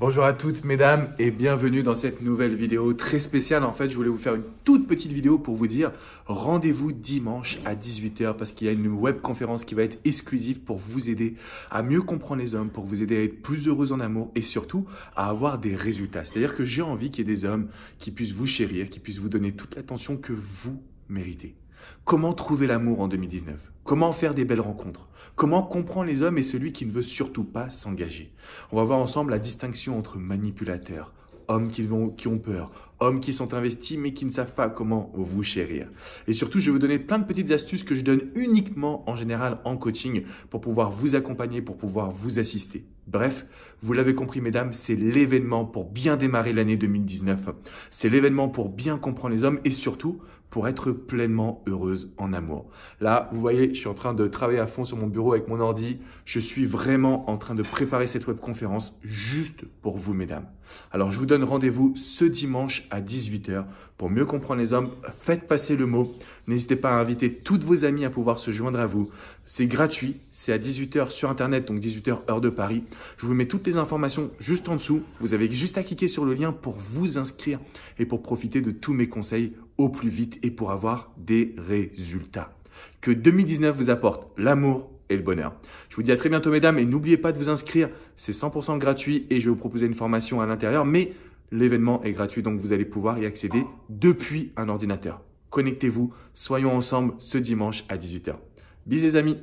Bonjour à toutes mesdames et bienvenue dans cette nouvelle vidéo très spéciale. En fait, je voulais vous faire une toute petite vidéo pour vous dire rendez-vous dimanche à 18h parce qu'il y a une web conférence qui va être exclusive pour vous aider à mieux comprendre les hommes, pour vous aider à être plus heureux en amour et surtout à avoir des résultats. C'est-à-dire que j'ai envie qu'il y ait des hommes qui puissent vous chérir, qui puissent vous donner toute l'attention que vous Mérité. Comment trouver l'amour en 2019 Comment faire des belles rencontres Comment comprendre les hommes et celui qui ne veut surtout pas s'engager On va voir ensemble la distinction entre manipulateurs, hommes qui, vont, qui ont peur, hommes qui sont investis mais qui ne savent pas comment vous chérir. Et surtout, je vais vous donner plein de petites astuces que je donne uniquement en général en coaching pour pouvoir vous accompagner, pour pouvoir vous assister. Bref, vous l'avez compris mesdames, c'est l'événement pour bien démarrer l'année 2019. C'est l'événement pour bien comprendre les hommes et surtout pour être pleinement heureuse en amour. Là, vous voyez, je suis en train de travailler à fond sur mon bureau avec mon ordi. Je suis vraiment en train de préparer cette webconférence juste pour vous mesdames. Alors, je vous donne rendez-vous ce dimanche à 18h. Pour mieux comprendre les hommes, faites passer le mot. N'hésitez pas à inviter toutes vos amies à pouvoir se joindre à vous. C'est gratuit, c'est à 18h sur Internet, donc 18h heure de Paris. Je vous mets toutes les informations juste en dessous. Vous avez juste à cliquer sur le lien pour vous inscrire et pour profiter de tous mes conseils au plus vite et pour avoir des résultats. Que 2019 vous apporte l'amour et le bonheur. Je vous dis à très bientôt mesdames et n'oubliez pas de vous inscrire, c'est 100% gratuit et je vais vous proposer une formation à l'intérieur mais L'événement est gratuit, donc vous allez pouvoir y accéder depuis un ordinateur. Connectez-vous, soyons ensemble ce dimanche à 18h. Bisous les amis